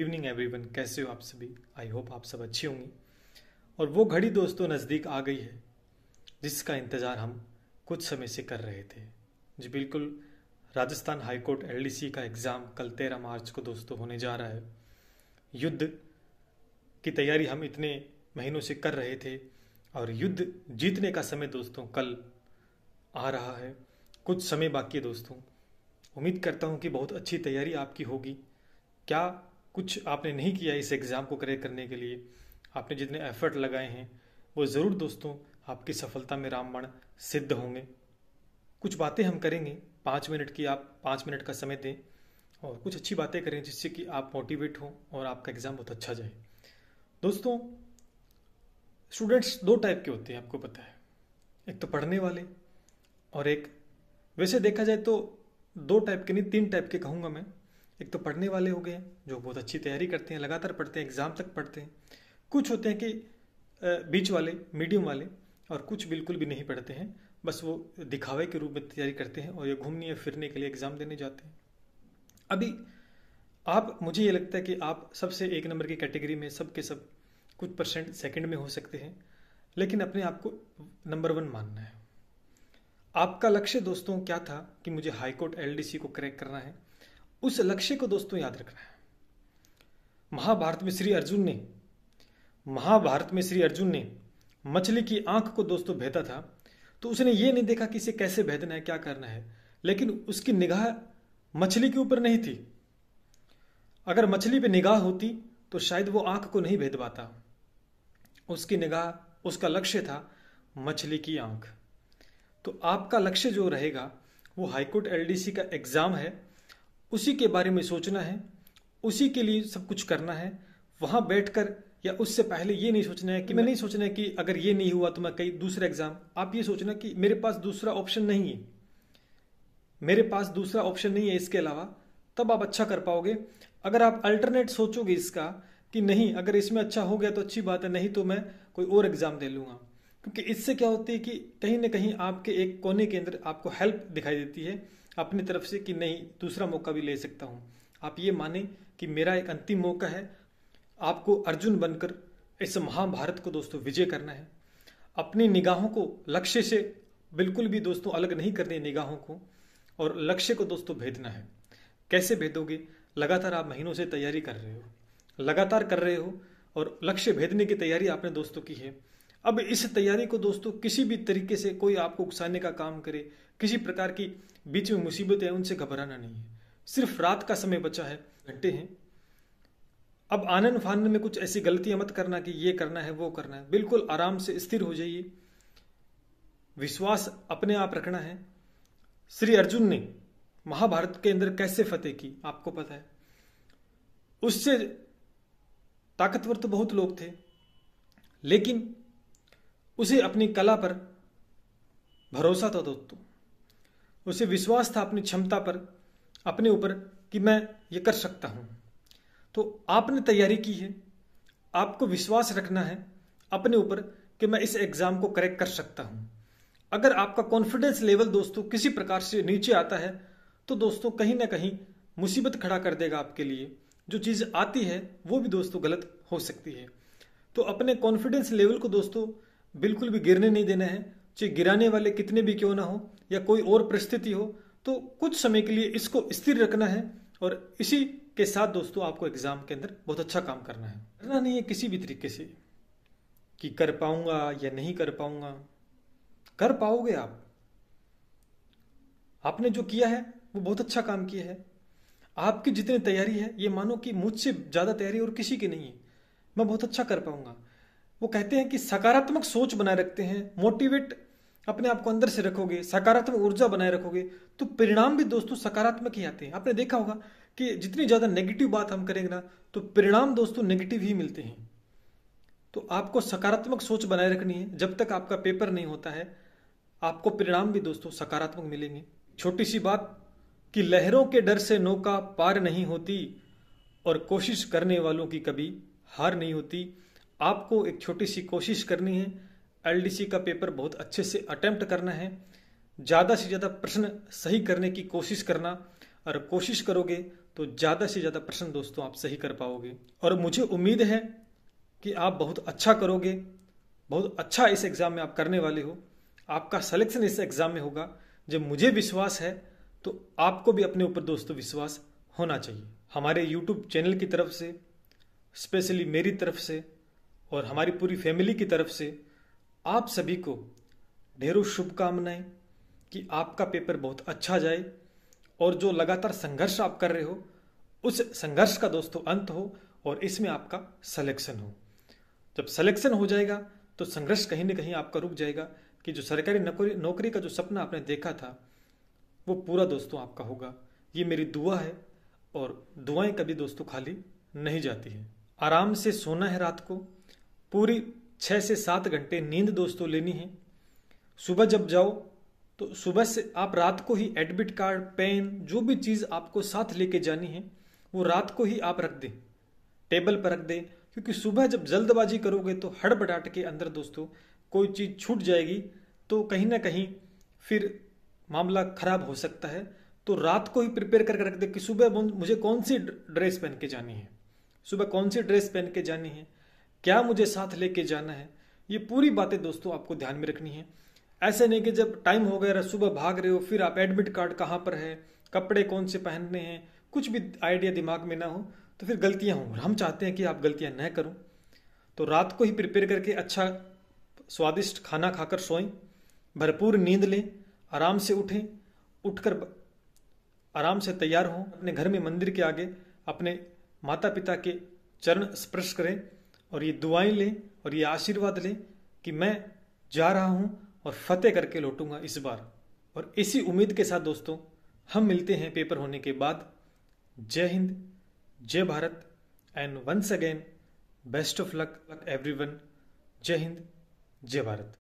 evening everyone कैसे हो आप सभी आई होप आप सब अच्छी होंगी और वो घड़ी दोस्तों नज़दीक आ गई है जिसका इंतज़ार हम कुछ समय से कर रहे थे जी बिल्कुल राजस्थान हाईकोर्ट सी का एग्ज़ाम कल तेरह मार्च को दोस्तों होने जा रहा है युद्ध की तैयारी हम इतने महीनों से कर रहे थे और युद्ध जीतने का समय दोस्तों कल आ रहा है कुछ समय बाकी है दोस्तों उम्मीद करता हूँ कि बहुत अच्छी तैयारी आपकी होगी क्या कुछ आपने नहीं किया इस एग्ज़ाम को क्रैक करने के लिए आपने जितने एफर्ट लगाए हैं वो ज़रूर दोस्तों आपकी सफलता में रामबण सिद्ध होंगे कुछ बातें हम करेंगे पाँच मिनट की आप पाँच मिनट का समय दें और कुछ अच्छी बातें करें जिससे कि आप मोटिवेट हों और आपका एग्ज़ाम बहुत अच्छा जाए दोस्तों स्टूडेंट्स दो टाइप के होते हैं आपको पता है एक तो पढ़ने वाले और एक वैसे देखा जाए तो दो टाइप के नहीं तीन टाइप के कहूँगा मैं एक तो पढ़ने वाले हो गए जो बहुत अच्छी तैयारी करते हैं लगातार पढ़ते हैं एग्ज़ाम तक पढ़ते हैं कुछ होते हैं कि बीच वाले मीडियम वाले और कुछ बिल्कुल भी नहीं पढ़ते हैं बस वो दिखावे के रूप में तैयारी करते हैं और ये घूमने या फिरने के लिए एग्ज़ाम देने जाते हैं अभी आप मुझे ये लगता है कि आप सबसे एक नंबर की कैटेगरी में सब के सब कुछ परसेंट सेकंड में हो सकते हैं लेकिन अपने आप को नंबर वन मानना है आपका लक्ष्य दोस्तों क्या था कि मुझे हाईकोर्ट सी को क्रैक करना है उस लक्ष्य को दोस्तों याद रखना है महाभारत में श्री अर्जुन ने महाभारत में श्री अर्जुन ने मछली की आंख को दोस्तों भेदा था तो उसने ये नहीं देखा कि इसे कैसे भेदना है क्या करना है लेकिन उसकी निगाह मछली के ऊपर नहीं थी अगर मछली पे निगाह होती तो शायद वो आंख को नहीं भेद पाता उसकी निगाह उसका लक्ष्य था मछली की आंख तो आपका लक्ष्य जो रहेगा वो हाईकोर्ट एलडीसी का एग्ज़ाम है उसी के बारे में सोचना है उसी के लिए सब कुछ करना है वहां बैठ कर या उससे पहले ये नहीं सोचना है कि मैं नहीं सोचना है कि अगर ये नहीं हुआ तो मैं कई दूसरा एग्ज़ाम आप ये सोचना कि मेरे पास दूसरा ऑप्शन नहीं है मेरे पास दूसरा ऑप्शन नहीं है इसके अलावा तब आप अच्छा कर पाओगे अगर आप अल्टरनेट सोचोगे इसका कि नहीं अगर इसमें अच्छा हो गया तो अच्छी बात है नहीं तो मैं कोई और एग्ज़ाम दे लूँगा क्योंकि इससे क्या होती है कि कहीं ना कहीं आपके एक कोने के अंदर आपको हेल्प दिखाई देती है अपनी तरफ से कि नहीं दूसरा मौका भी ले सकता हूँ आप ये माने कि मेरा एक अंतिम मौका है आपको अर्जुन बनकर इस महाभारत को दोस्तों विजय करना है अपनी निगाहों को लक्ष्य से बिल्कुल भी दोस्तों अलग नहीं करने निगाहों को और लक्ष्य को दोस्तों भेदना है कैसे भेदोगे लगातार आप महीनों से तैयारी कर रहे हो लगातार कर रहे हो और लक्ष्य भेदने की तैयारी आपने दोस्तों की है अब इस तैयारी को दोस्तों किसी भी तरीके से कोई आपको उकसाने का काम करे किसी प्रकार की बीच में मुसीबत है उनसे घबराना नहीं है सिर्फ रात का समय बचा है घंटे हैं अब आनंद फानंद में कुछ ऐसी गलतियां मत करना कि ये करना है वो करना है बिल्कुल आराम से स्थिर हो जाइए विश्वास अपने आप रखना है श्री अर्जुन ने महाभारत के अंदर कैसे फतेह की आपको पता है उससे ताकतवर तो बहुत लोग थे लेकिन उसे अपनी कला पर भरोसा था दोस्तों उसे विश्वास था अपनी क्षमता पर अपने ऊपर कि मैं ये कर सकता हूँ तो आपने तैयारी की है आपको विश्वास रखना है अपने ऊपर कि मैं इस एग्ज़ाम को करेक्ट कर सकता हूँ अगर आपका कॉन्फिडेंस लेवल दोस्तों किसी प्रकार से नीचे आता है तो दोस्तों कहीं ना कहीं मुसीबत खड़ा कर देगा आपके लिए जो चीज़ आती है वो भी दोस्तों गलत हो सकती है तो अपने कॉन्फिडेंस लेवल को दोस्तों बिल्कुल भी गिरने नहीं देना है चाहे गिराने वाले कितने भी क्यों ना हो या कोई और परिस्थिति हो तो कुछ समय के लिए इसको स्थिर रखना है और इसी के साथ दोस्तों आपको एग्जाम के अंदर बहुत अच्छा काम करना है करना नहीं है किसी भी तरीके से कि कर पाऊंगा या नहीं कर पाऊंगा कर पाओगे आप आपने जो किया है वो बहुत अच्छा काम किया है आपकी जितनी तैयारी है ये मानो कि मुझसे ज़्यादा तैयारी और किसी की नहीं है मैं बहुत अच्छा कर पाऊंगा वो कहते हैं कि सकारात्मक सोच बनाए रखते हैं मोटिवेट अपने आप को अंदर से रखोगे सकारात्मक ऊर्जा बनाए रखोगे तो परिणाम भी दोस्तों सकारात्मक ही आते हैं आपने देखा होगा कि जितनी ज़्यादा नेगेटिव बात हम करेंगे ना तो परिणाम दोस्तों नेगेटिव ही मिलते हैं तो आपको सकारात्मक सोच बनाए रखनी है जब तक आपका पेपर नहीं होता है आपको परिणाम भी दोस्तों सकारात्मक मिलेंगे छोटी सी बात कि लहरों के डर से नौका पार नहीं होती और कोशिश करने वालों की कभी हार नहीं होती आपको एक छोटी सी कोशिश करनी है एल का पेपर बहुत अच्छे से अटैम्प्ट करना है ज़्यादा से ज़्यादा प्रश्न सही करने की कोशिश करना और कोशिश करोगे तो ज़्यादा से ज़्यादा प्रश्न दोस्तों आप सही कर पाओगे और मुझे उम्मीद है कि आप बहुत अच्छा करोगे बहुत अच्छा इस एग्ज़ाम में आप करने वाले हो आपका सलेक्शन इस एग्ज़ाम में होगा जब मुझे विश्वास है तो आपको भी अपने ऊपर दोस्तों विश्वास होना चाहिए हमारे यूट्यूब चैनल की तरफ से स्पेशली मेरी तरफ से और हमारी पूरी फैमिली की तरफ से आप सभी को ढेरों शुभकामनाएं कि आपका पेपर बहुत अच्छा जाए और जो लगातार संघर्ष आप कर रहे हो उस संघर्ष का दोस्तों अंत हो और इसमें आपका सलेक्शन हो जब सलेक्शन हो जाएगा तो संघर्ष कहीं ना कहीं आपका रुक जाएगा कि जो सरकारी नौकरी नौकरी का जो सपना आपने देखा था वो पूरा दोस्तों आपका होगा ये मेरी दुआ है और दुआएं कभी दोस्तों खाली नहीं जाती हैं आराम से सोना है रात को पूरी छः से सात घंटे नींद दोस्तों लेनी है सुबह जब जाओ तो सुबह से आप रात को ही एडमिट कार्ड पेन जो भी चीज़ आपको साथ लेके जानी है वो रात को ही आप रख दें टेबल पर रख दें क्योंकि सुबह जब जल्दबाजी करोगे तो हड़बड़ाहट के अंदर दोस्तों कोई चीज़ छूट जाएगी तो कहीं ना कहीं फिर मामला ख़राब हो सकता है तो रात को ही प्रिपेयर करके रख दे कि सुबह मुझे कौन सी ड्रेस पहन के जानी है सुबह कौन सी ड्रेस पहन के जानी है क्या मुझे साथ लेके जाना है ये पूरी बातें दोस्तों आपको ध्यान में रखनी है ऐसे नहीं कि जब टाइम हो गया सुबह भाग रहे हो फिर आप एडमिट कार्ड कहाँ पर है कपड़े कौन से पहनने हैं कुछ भी आइडिया दिमाग में ना हो तो फिर गलतियाँ हों हम चाहते हैं कि आप गलतियाँ न करूँ तो रात को ही प्रिपेयर करके अच्छा स्वादिष्ट खाना खाकर सोएं भरपूर नींद लें आराम से उठें उठकर आराम से तैयार हों अपने घर में मंदिर के आगे अपने माता पिता के चरण स्पर्श करें और ये दुआएं लें और ये आशीर्वाद लें कि मैं जा रहा हूँ और फतेह करके लौटूंगा इस बार और इसी उम्मीद के साथ दोस्तों हम मिलते हैं पेपर होने के बाद जय हिंद जय Bharat and once again best of luck everyone जय हिंद जय भारत